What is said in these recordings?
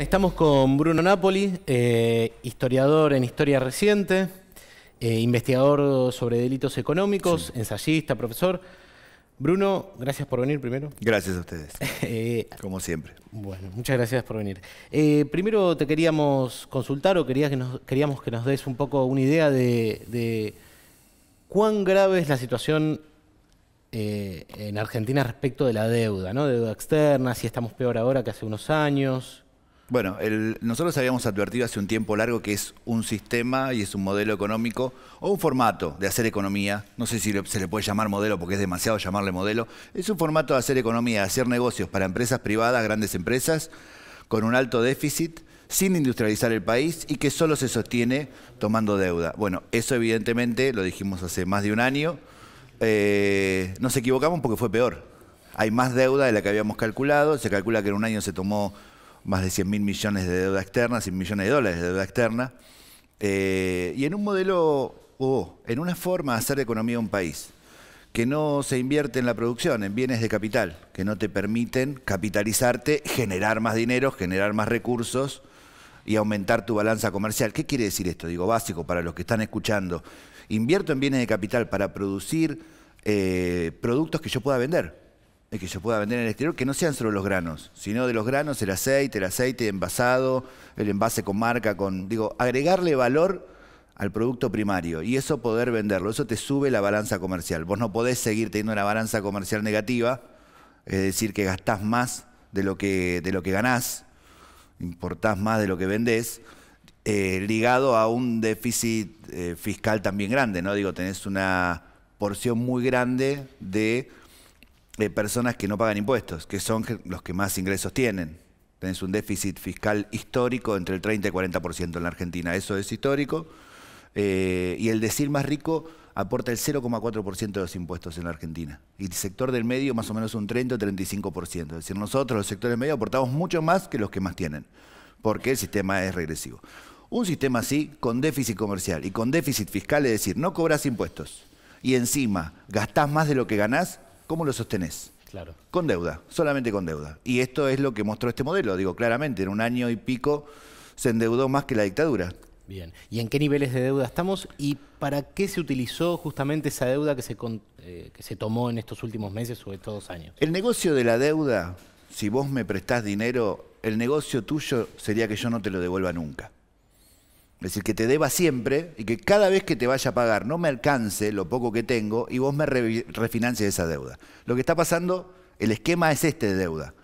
Estamos con Bruno Napoli, eh, historiador en historia reciente, eh, investigador sobre delitos económicos, ensayista, profesor. Bruno, gracias por venir primero. Gracias a ustedes. Eh, como siempre. Bueno, muchas gracias por venir. primero te queríamos consultar o queríamos que nos des un poco una idea de, de cuán grave es la situación en Argentina respecto de la deuda, ¿no? Deuda externa, si estamos peor ahora que hace unos años. Bueno, nosotros habíamos advertido hace un tiempo largo que es un sistema y es un modelo económico o un formato de hacer economía. No sé si se le puede llamar modelo porque es demasiado llamarle modelo. Es un formato de hacer economía, de hacer negocios para empresas privadas, grandes empresas, con un alto déficit, sin industrializar el país y que solo se sostiene tomando deuda. Bueno, eso evidentemente lo dijimos hace más de un año. Eh, nos equivocamos porque fue peor. Hay más deuda de la que habíamos calculado. Se calcula que en un año se tomó más de 100 mil millones de deuda externa, 100 millones de dólares de deuda externa, eh, y en un modelo o oh, en una forma de hacer economía un país, que no se invierte en la producción, en bienes de capital, que no te permiten capitalizarte, generar más dinero, generar más recursos y aumentar tu balanza comercial. ¿Qué quiere decir esto? Digo, básico para los que están escuchando. Invierto en bienes de capital para producir eh, productos que yo pueda vender es eh, que yo pueda vender en el exterior, que no sean solo los granos, sino de los granos, el aceite, el aceite envasado, el envase con marca, con, digo, agregarle valor al producto primario y eso poder venderlo, eso te sube la balanza comercial. Vos no podés seguir teniendo una balanza comercial negativa, es decir, que gastás más de lo que, de lo que ganás, importás más de lo que vendés, eh, ligado a un déficit eh, fiscal también grande, ¿no? Digo, tenés una porción muy grande de de personas que no pagan impuestos, que son los que más ingresos tienen. Tenés un déficit fiscal histórico entre el 30 y 40% en la Argentina. Eso es histórico. Eh, y el decir más rico aporta el 0,4% de los impuestos en la Argentina. Y el sector del medio más o menos un 30 o 35%. Es decir, nosotros, los sectores medios, aportamos mucho más que los que más tienen, porque el sistema es regresivo. Un sistema así, con déficit comercial y con déficit fiscal, es decir, no cobras impuestos y encima gastás más de lo que ganás, ¿Cómo lo sostenés? Claro. Con deuda, solamente con deuda. Y esto es lo que mostró este modelo. Digo, claramente, en un año y pico se endeudó más que la dictadura. Bien. ¿Y en qué niveles de deuda estamos? ¿Y para qué se utilizó justamente esa deuda que se, eh, que se tomó en estos últimos meses o estos dos años? El negocio de la deuda, si vos me prestás dinero, el negocio tuyo sería que yo no te lo devuelva nunca. Es decir, que te deba siempre y que cada vez que te vaya a pagar no me alcance lo poco que tengo y vos me refinancies esa deuda. Lo que está pasando, el esquema es este de deuda.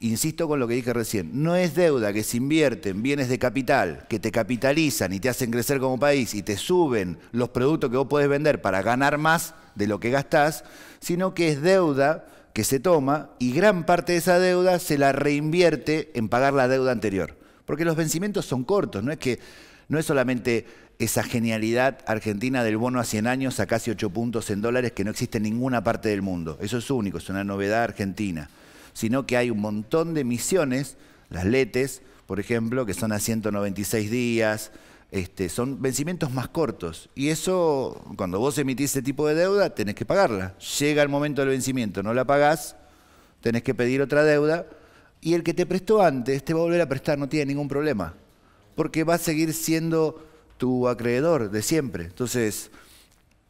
Insisto con lo que dije recién, no es deuda que se invierte en bienes de capital, que te capitalizan y te hacen crecer como país y te suben los productos que vos podés vender para ganar más de lo que gastás, sino que es deuda que se toma y gran parte de esa deuda se la reinvierte en pagar la deuda anterior. Porque los vencimientos son cortos, no es que no es solamente esa genialidad argentina del bono a 100 años a casi 8 puntos en dólares que no existe en ninguna parte del mundo. Eso es único, es una novedad argentina. Sino que hay un montón de misiones, las letes, por ejemplo, que son a 196 días, este, son vencimientos más cortos. Y eso, cuando vos emitís ese tipo de deuda, tenés que pagarla. Llega el momento del vencimiento, no la pagás, tenés que pedir otra deuda. Y el que te prestó antes te va a volver a prestar, no tiene ningún problema porque va a seguir siendo tu acreedor de siempre. Entonces,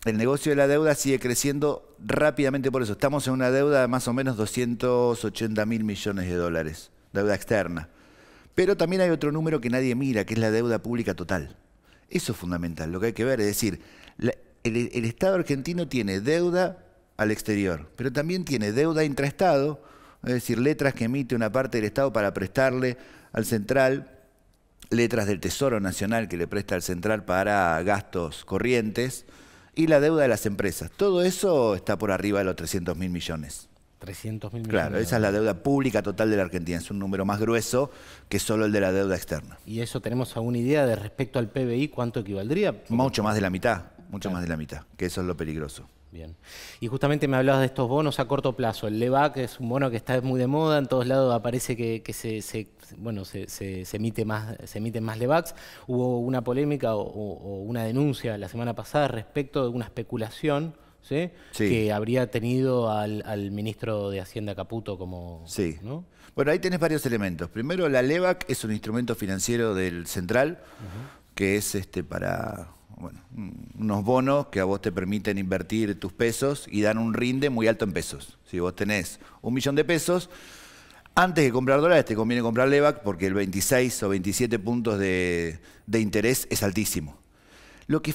el negocio de la deuda sigue creciendo rápidamente por eso. Estamos en una deuda de más o menos 280 mil millones de dólares, deuda externa. Pero también hay otro número que nadie mira, que es la deuda pública total. Eso es fundamental, lo que hay que ver. Es decir, el, el Estado argentino tiene deuda al exterior, pero también tiene deuda intraestado, es decir, letras que emite una parte del Estado para prestarle al central letras del Tesoro Nacional que le presta el central para gastos corrientes y la deuda de las empresas. Todo eso está por arriba de los 300 mil millones. 300 millones. Claro, esa es la deuda pública total de la Argentina. Es un número más grueso que solo el de la deuda externa. ¿Y eso tenemos alguna idea de respecto al PBI cuánto equivaldría? Mucho más de la mitad, mucho más de la mitad, que eso es lo peligroso. Y justamente me hablabas de estos bonos a corto plazo. El LEVAC es un bono que está muy de moda, en todos lados aparece que, se, bueno, se, emite más, se emiten más LEVACs. Hubo una polémica o, una denuncia la semana pasada respecto de una especulación que habría tenido al, ministro de Hacienda Caputo como... Sí. ¿no? Bueno, ahí tenés varios elementos. Primero, la LEVAC es un instrumento financiero del central que es este para bueno, mm, unos bonos que a vos te permiten invertir tus pesos y dan un rinde muy alto en pesos. Si vos tenés un millón de pesos, antes de comprar dólares te conviene comprar LEVAC porque el 26 o 27 puntos de, interés es altísimo. Lo que,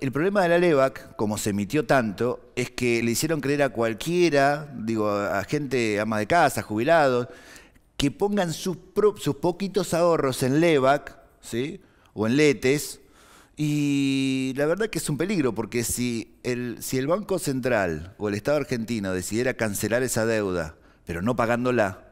el problema de la LEVAC, como se emitió tanto, es que le hicieron creer a cualquiera, digo, a gente, ama de casa, jubilados, que pongan sus, sus poquitos ahorros en LEVAC, ¿sí? o en LETES, y la verdad que es un peligro, porque si el, Banco Central o el Estado argentino decidiera cancelar esa deuda, pero no pagándola,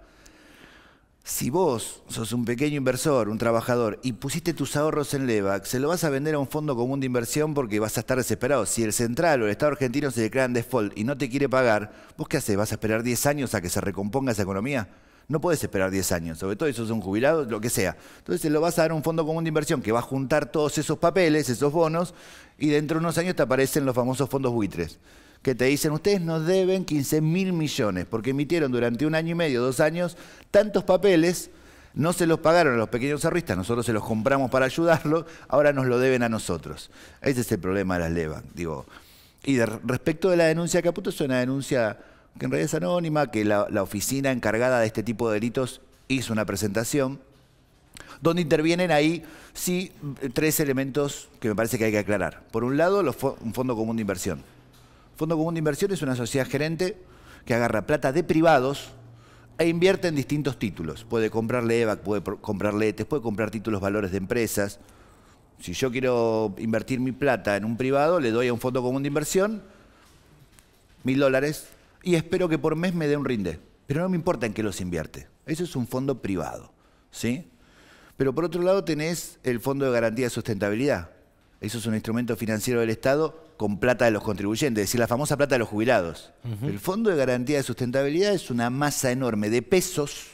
si vos sos un pequeño inversor, un trabajador, y pusiste tus ahorros en Levac, se lo vas a vender a un fondo común de inversión porque vas a estar desesperado. Si el central o el Estado argentino se declaran default y no te quiere pagar, ¿vos qué haces? ¿Vas a esperar 10 años a que se recomponga esa economía? No puedes esperar 10 años, sobre todo si sos un jubilado, lo que sea. Entonces se lo vas a dar a un fondo común de inversión que va a juntar todos esos papeles, esos bonos, y dentro de unos años te aparecen los famosos fondos buitres, que te dicen, ustedes nos deben 15 mil millones, porque emitieron durante un año y medio, dos años, tantos papeles, no se los pagaron a los pequeños arristas, nosotros se los compramos para ayudarlos, ahora nos lo deben a nosotros. Ese es el problema de las levas, digo. Y respecto de la denuncia de Caputo, es una denuncia que en realidad es anónima, que la, oficina encargada de este tipo de delitos hizo una presentación, donde intervienen ahí sí tres elementos que me parece que hay que aclarar. Por un lado, un fondo común de inversión. Fondo común de inversión es una sociedad gerente que agarra plata de privados e invierte en distintos títulos. Puede comprarle EVAC, puede comprar LETES, puede comprar títulos valores de empresas. Si yo quiero invertir mi plata en un privado, le doy a un fondo común de inversión mil dólares y espero que por mes me dé un rinde. Pero no me importa en qué los invierte. Eso es un fondo privado, ¿sí? Pero por otro lado tenés el Fondo de Garantía de Sustentabilidad. Eso es un instrumento financiero del Estado con plata de los contribuyentes, es decir, la famosa plata de los jubilados. El Fondo de Garantía de Sustentabilidad es una masa enorme de pesos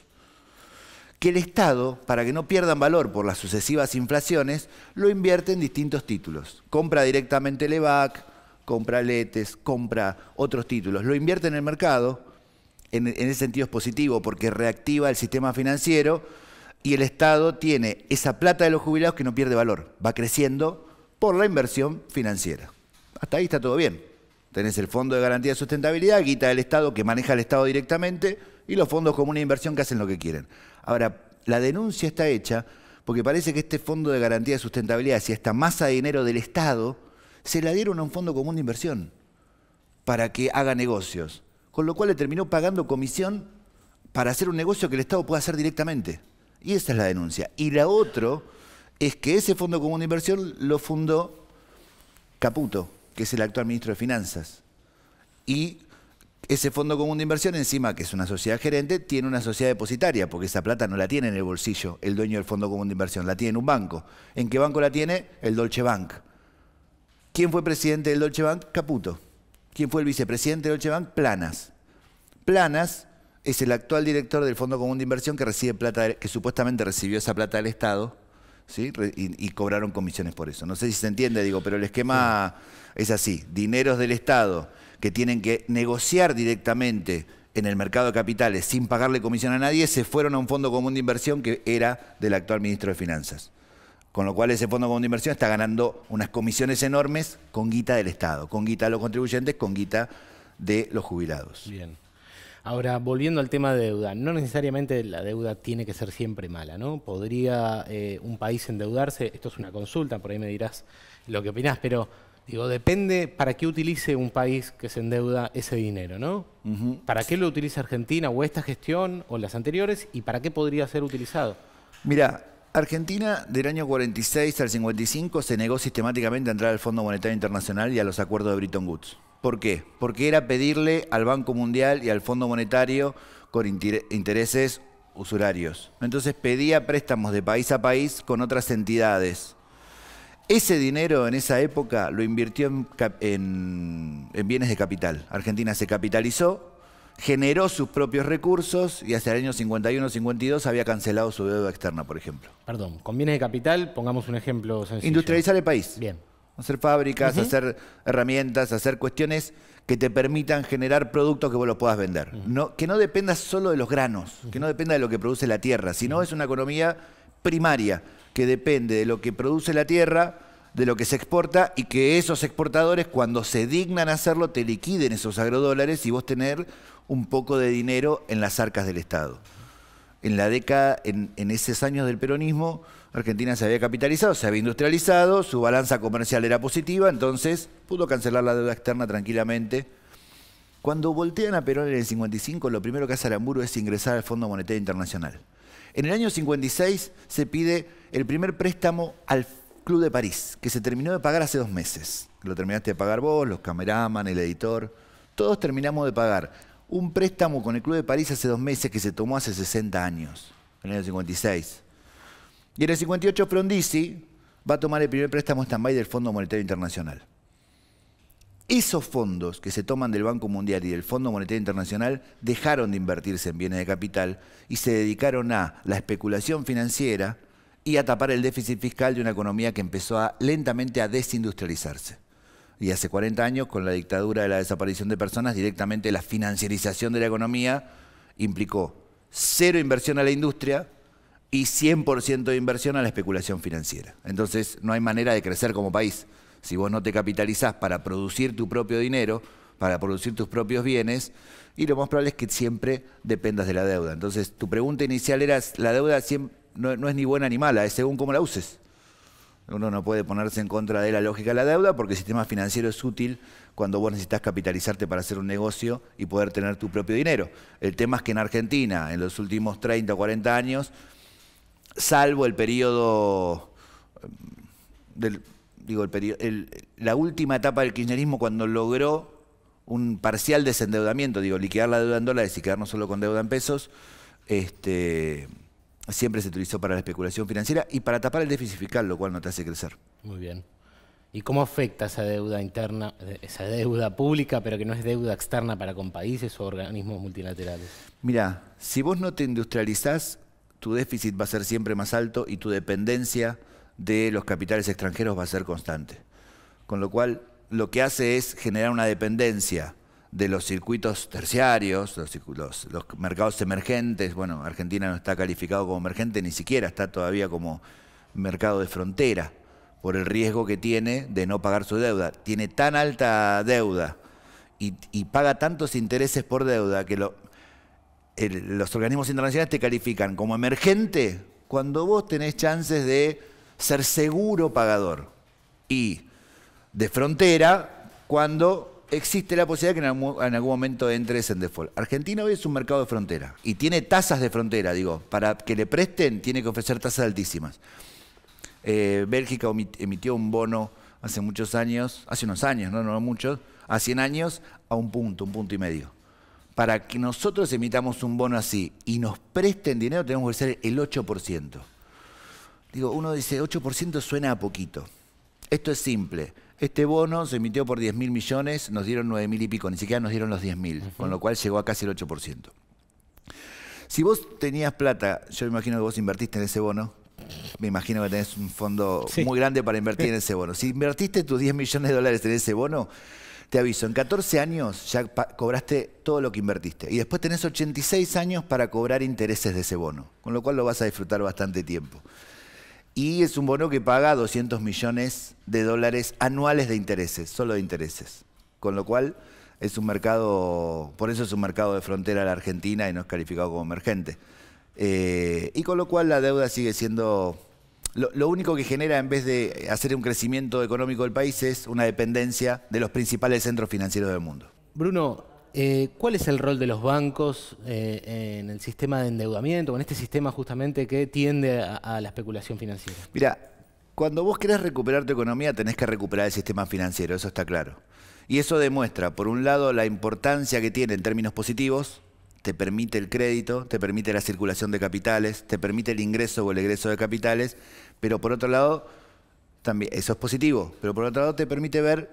que el Estado, para que no pierdan valor por las sucesivas inflaciones, lo invierte en distintos títulos. Compra directamente el EVAC, compra letes, compra otros títulos, lo invierte en el mercado, en, ese sentido es positivo porque reactiva el sistema financiero y el Estado tiene esa plata de los jubilados que no pierde valor, va creciendo por la inversión financiera. Hasta ahí está todo bien. Tenés el Fondo de Garantía de Sustentabilidad, guita del Estado que maneja el Estado directamente y los fondos comunes de inversión que hacen lo que quieren. Ahora, la denuncia está hecha porque parece que este Fondo de Garantía de Sustentabilidad, si esta masa de dinero del Estado se la dieron a un fondo común de inversión para que haga negocios, con lo cual le terminó pagando comisión para hacer un negocio que el Estado pueda hacer directamente. Y esa es la denuncia. Y la otra es que ese fondo común de inversión lo fundó Caputo, que es el actual ministro de Finanzas. Y ese fondo común de inversión, encima que es una sociedad gerente, tiene una sociedad depositaria, porque esa plata no la tiene en el bolsillo el dueño del fondo común de inversión, la tiene en un banco. ¿En qué banco la tiene? El Dolce Bank. ¿Quién fue presidente del Deutsche Bank? Caputo. ¿Quién fue el vicepresidente del Deutsche Bank? Planas. Planas es el actual director del Fondo Común de Inversión que recibe plata, que supuestamente recibió esa plata del Estado, ¿sí? Y, cobraron comisiones por eso. No sé si se entiende, digo, pero el esquema es así: dineros del Estado que tienen que negociar directamente en el mercado de capitales sin pagarle comisión a nadie, se fueron a un fondo común de inversión que era del actual ministro de Finanzas. Con lo cual ese fondo común de inversión está ganando unas comisiones enormes con guita del Estado, con guita de los contribuyentes, con guita de los jubilados. Bien. Ahora, volviendo al tema de deuda, no necesariamente la deuda tiene que ser siempre mala, ¿no? ¿Podría eh, un país endeudarse? Esto es una consulta, por ahí me dirás lo que opinás, pero digo, depende para qué utilice un país que se endeuda ese dinero, ¿no? ¿Para qué lo utiliza Argentina o esta gestión o las anteriores y para qué podría ser utilizado? Mira, Argentina del año 46 al 55 se negó sistemáticamente a entrar al Fondo Monetario Internacional y a los acuerdos de Bretton Woods. ¿Por qué? Porque era pedirle al Banco Mundial y al Fondo Monetario con intereses usurarios. Entonces pedía préstamos de país a país con otras entidades. Ese dinero en esa época lo invirtió en, en bienes de capital. Argentina se capitalizó generó sus propios recursos y hacia el año 51-52 había cancelado su deuda externa, por ejemplo. Perdón, con bienes de capital, pongamos un ejemplo sencillo. Industrializar el país. Bien. Hacer fábricas, hacer herramientas, hacer cuestiones que te permitan generar productos que vos los puedas vender. que no dependa solo de los granos, que no dependa de lo que produce la tierra, sino es una economía primaria que depende de lo que produce la tierra, de lo que se exporta y que esos exportadores cuando se dignan a hacerlo te liquiden esos agrodólares y vos tener un poco de dinero en las arcas del Estado. En la década, en, esos años del peronismo, Argentina se había capitalizado, se había industrializado, su balanza comercial era positiva, entonces pudo cancelar la deuda externa tranquilamente. Cuando voltean a Perón en el 55, lo primero que hace Aramburu es ingresar al Fondo Monetario Internacional. En el año 56 se pide el primer préstamo al Club de París, que se terminó de pagar hace dos meses. Lo terminaste de pagar vos, los cameraman, el editor. Todos terminamos de pagar un préstamo con el Club de París hace dos meses que se tomó hace 60 años, en el año 56. Y en el 58 Frondizi va a tomar el primer préstamo stand del Fondo Monetario Internacional. Esos fondos que se toman del Banco Mundial y del Fondo Monetario Internacional dejaron de invertirse en bienes de capital y se dedicaron a la especulación financiera y a tapar el déficit fiscal de una economía que empezó lentamente a desindustrializarse y hace 40 años con la dictadura de la desaparición de personas, directamente la financiarización de la economía implicó cero inversión a la industria y 100% de inversión a la especulación financiera. Entonces no hay manera de crecer como país. Si vos no te capitalizás para producir tu propio dinero, para producir tus propios bienes, y lo más probable es que siempre dependas de la deuda. Entonces tu pregunta inicial era, la deuda no, no es ni buena ni mala, es según cómo la uses. Uno no puede ponerse en contra de la lógica de la deuda porque el sistema financiero es útil cuando vos necesitas capitalizarte para hacer un negocio y poder tener tu propio dinero. El tema es que en Argentina, en los últimos 30 o 40 años, salvo el periodo eh, del, digo, el, la última etapa del kirchnerismo cuando logró un parcial desendeudamiento, digo, liquidar la deuda en dólares y quedarnos solo con deuda en pesos, este, siempre se utilizó para la especulación financiera y para tapar el déficit fiscal, lo cual no te hace crecer. Muy bien. ¿Y cómo afecta esa deuda interna, esa deuda pública, pero que no es deuda externa para con países o organismos multilaterales? Mira, si vos no te industrializás, tu déficit va a ser siempre más alto y tu dependencia de los capitales extranjeros va a ser constante. Con lo cual, lo que hace es generar una dependencia de los circuitos terciarios, los, mercados emergentes. Bueno, Argentina no está calificado como emergente, ni siquiera está todavía como mercado de frontera, por el riesgo que tiene de no pagar su deuda. Tiene tan alta deuda y, paga tantos intereses por deuda que los organismos internacionales te califican como emergente cuando vos tenés chances de ser seguro pagador. Y de frontera cuando existe la posibilidad que en algún, momento entres en default. Argentina hoy es un mercado de frontera y tiene tasas de frontera, digo, para que le presten tiene que ofrecer tasas altísimas. Eh, Bélgica emitió un bono hace muchos años, hace unos años, no, no muchos, a 100 años a un punto, un punto y medio. Para que nosotros emitamos un bono así y nos presten dinero tenemos que ser el 8%. Digo, uno dice 8% suena a poquito. Esto es simple. Este bono se emitió por 10 mil millones, nos dieron 9 mil y pico, ni siquiera nos dieron los 10 mil, con lo cual llegó a casi el 8%. Si vos tenías plata, yo me imagino que vos invertiste en ese bono, me imagino que tenés un fondo muy grande para invertir en ese bono. Si invertiste tus 10 millones de dólares en ese bono, te aviso, en 14 años ya cobraste todo lo que invertiste. Y después tenés 86 años para cobrar intereses de ese bono, con lo cual lo vas a disfrutar bastante tiempo. Y es un bono que paga 200 millones de dólares anuales de intereses, solo de intereses. Con lo cual es un mercado, por eso es un mercado de frontera a la Argentina y no es calificado como emergente. Eh, y con lo cual la deuda sigue siendo lo, lo, único que genera, en vez de hacer un crecimiento económico del país, es una dependencia de los principales centros financieros del mundo. Bruno, eh, ¿cuál es el rol de los bancos eh, en el sistema de endeudamiento, en este sistema justamente que tiende a, la especulación financiera? Mira, cuando vos querés recuperar tu economía tenés que recuperar el sistema financiero, eso está claro. Y eso demuestra, por un lado, la importancia que tiene en términos positivos, te permite el crédito, te permite la circulación de capitales, te permite el ingreso o el egreso de capitales, pero por otro lado, también, eso es positivo, pero por otro lado te permite ver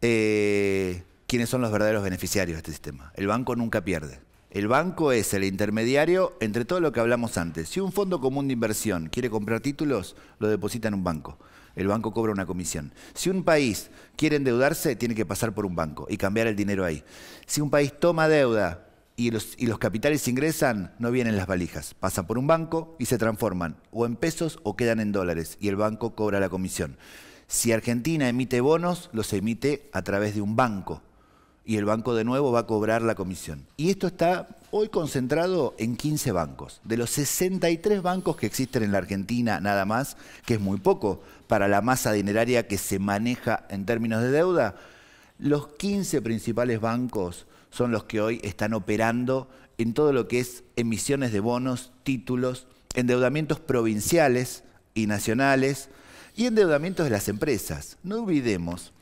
eh, quiénes son los verdaderos beneficiarios de este sistema. El banco nunca pierde. El banco es el intermediario entre todo lo que hablamos antes. Si un fondo común de inversión quiere comprar títulos, lo deposita en un banco. El banco cobra una comisión. Si un país quiere endeudarse, tiene que pasar por un banco y cambiar el dinero ahí. Si un país toma deuda y los, capitales ingresan, no vienen las valijas. Pasan por un banco y se transforman o en pesos o quedan en dólares y el banco cobra la comisión. Si Argentina emite bonos, los emite a través de un banco y el banco de nuevo va a cobrar la comisión. Y esto está hoy concentrado en 15 bancos. De los 63 bancos que existen en la Argentina nada más, que es muy poco para la masa dineraria que se maneja en términos de deuda, los 15 principales bancos son los que hoy están operando en todo lo que es emisiones de bonos, títulos, endeudamientos provinciales y nacionales y endeudamientos de las empresas. No olvidemos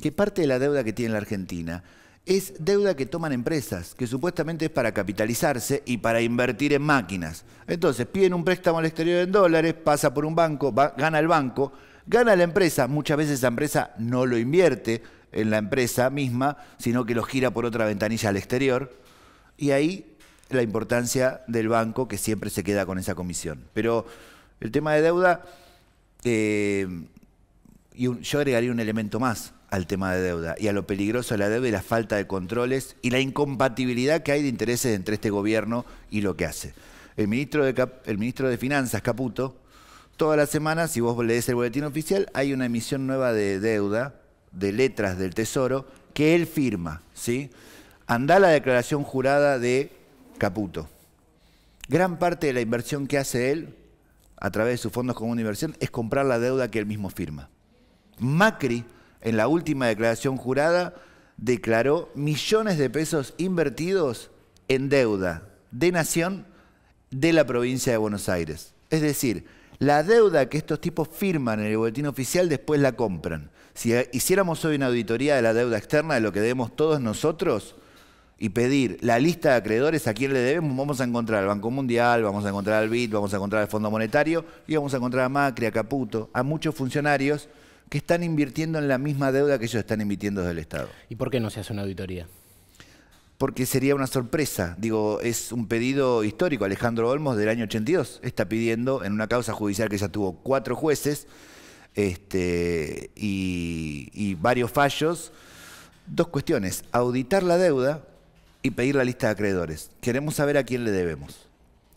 que parte de la deuda que tiene la Argentina es deuda que toman empresas, que supuestamente es para capitalizarse y para invertir en máquinas. Entonces piden un préstamo al exterior en dólares, pasa por un banco, gana el banco, gana la empresa, muchas veces esa empresa no lo invierte en la empresa misma, sino que lo gira por otra ventanilla al exterior, y ahí la importancia del banco que siempre se queda con esa comisión. Pero el tema de deuda, eh, y yo agregaría un elemento más, al tema de deuda y a lo peligroso de la deuda y la falta de controles y la incompatibilidad que hay de intereses entre este gobierno y lo que hace. El ministro de, el ministro de Finanzas, Caputo, todas las semanas, si vos lees el boletín oficial, hay una emisión nueva de deuda, de letras del Tesoro, que él firma. ¿sí? Andá la declaración jurada de Caputo. Gran parte de la inversión que hace él a través de sus fondos comunes de inversión es comprar la deuda que él mismo firma. Macri en la última declaración jurada, declaró millones de pesos invertidos en deuda de nación de la provincia de Buenos Aires. Es decir, la deuda que estos tipos firman en el boletín oficial después la compran. Si hiciéramos hoy una auditoría de la deuda externa de lo que debemos todos nosotros y pedir la lista de acreedores a quién le debemos, vamos a encontrar al Banco Mundial, vamos a encontrar al BID, vamos a encontrar al Fondo Monetario y vamos a encontrar a Macri, a Caputo, a muchos funcionarios que están invirtiendo en la misma deuda que ellos están emitiendo desde el Estado. ¿Y por qué no se hace una auditoría? Porque sería una sorpresa. Digo, es un pedido histórico. Alejandro Olmos del año 82 está pidiendo en una causa judicial que ya tuvo cuatro jueces este, y, y varios fallos, dos cuestiones. Auditar la deuda y pedir la lista de acreedores. Queremos saber a quién le debemos.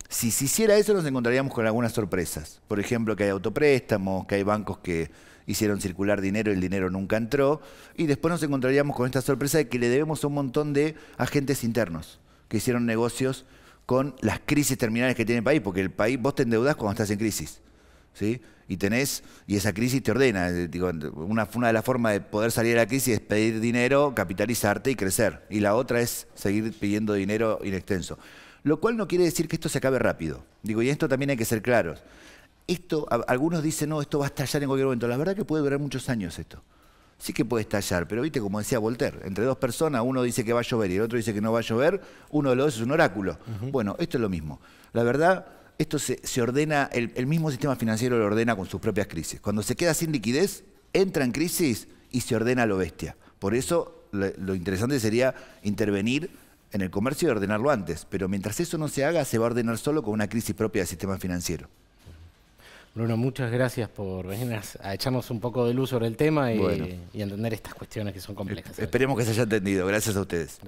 Si se hiciera eso nos encontraríamos con algunas sorpresas. Por ejemplo, que hay autopréstamos, que hay bancos que hicieron circular dinero, el dinero nunca entró, y después nos encontraríamos con esta sorpresa de que le debemos a un montón de agentes internos que hicieron negocios con las crisis terminales que tiene el país, porque el país, vos te endeudás cuando estás en crisis, ¿sí? Y tenés, y esa crisis te ordena, eh, una, una de las formas de poder salir de la crisis es pedir dinero, capitalizarte y crecer, y la otra es seguir pidiendo dinero inextenso. Lo cual no quiere decir que esto se acabe rápido, digo, y esto también hay que ser claros esto, algunos dicen, no, esto va a estallar en cualquier momento. La verdad que puede durar muchos años esto. Sí que puede estallar, pero viste, como decía Voltaire, entre dos personas, uno dice que va a llover y el otro dice que no va a llover, uno de los dos es un oráculo. Bueno, esto es lo mismo. La verdad, esto se, ordena, el, mismo sistema financiero lo ordena con sus propias crisis. Cuando se queda sin liquidez, entra en crisis y se ordena lo bestia. Por eso lo interesante sería intervenir en el comercio y ordenarlo antes. Pero mientras eso no se haga, se va a ordenar solo con una crisis propia del sistema financiero. Bruno, muchas gracias por venir a echarnos un poco de luz sobre el tema y, entender estas cuestiones que son complejas. Esperemos que se haya entendido. Gracias a ustedes.